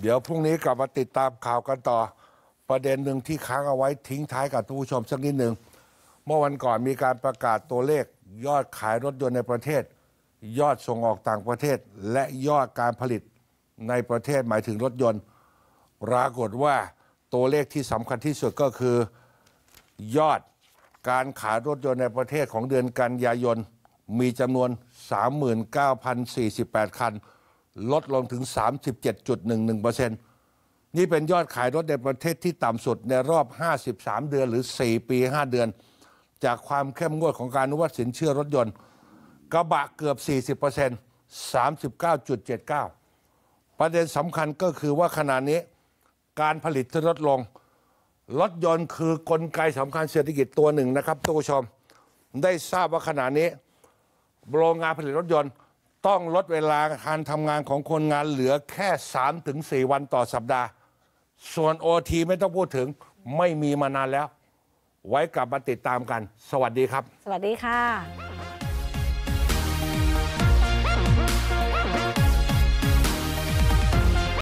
เดี๋ยวพรุ่งนี้กลับมาติดตามข่าวกันต่อประเด็นหนึ่งที่ค้างเอาไว้ทิ้งท้ายกับท่านผู้ชมสักนิดหนึ่งเมื่อวันก่อนมีการประกาศตัวเลขยอดขายรถยนต์ในประเทศ ยอดส่งออกต่างประเทศและยอดการผลิตในประเทศหมายถึงรถยนต์ ปรากฏว่าตัวเลขที่สำคัญที่สุดก็คือ ยอดการขายรถยนต์ในประเทศของเดือนกันยายนมีจำนวน 39,048 คันลดลงถึง 37.11%นี่เป็นยอดขายรถในประเทศที่ต่ำสุดในรอบ 53 เดือนหรือ 4 ปี 5 เดือน จากความเข้มงวดของการอนุมัติสินเชื่อรถยนต์ กระบะเกือบ 40% 39.79 ประเด็นสำคัญก็คือว่าขณะนี้การผลิตลดลง รถยนต์คือกลไกสำคัญเศรษฐกิจตัวหนึ่งนะครับทุกผู้ชมได้ทราบว่าขณะนี้ โรงงานผลิตรถยนต์ต้องลดเวลาการทำงานของคนงานเหลือแค่ 3-4 วันต่อสัปดาห์ ส่วนโอทีไม่ต้องพูดถึงไม่มีมานานแล้ว ไว้กลับมาติดตามกัน สวัสดีครับ สวัสดีค่ะ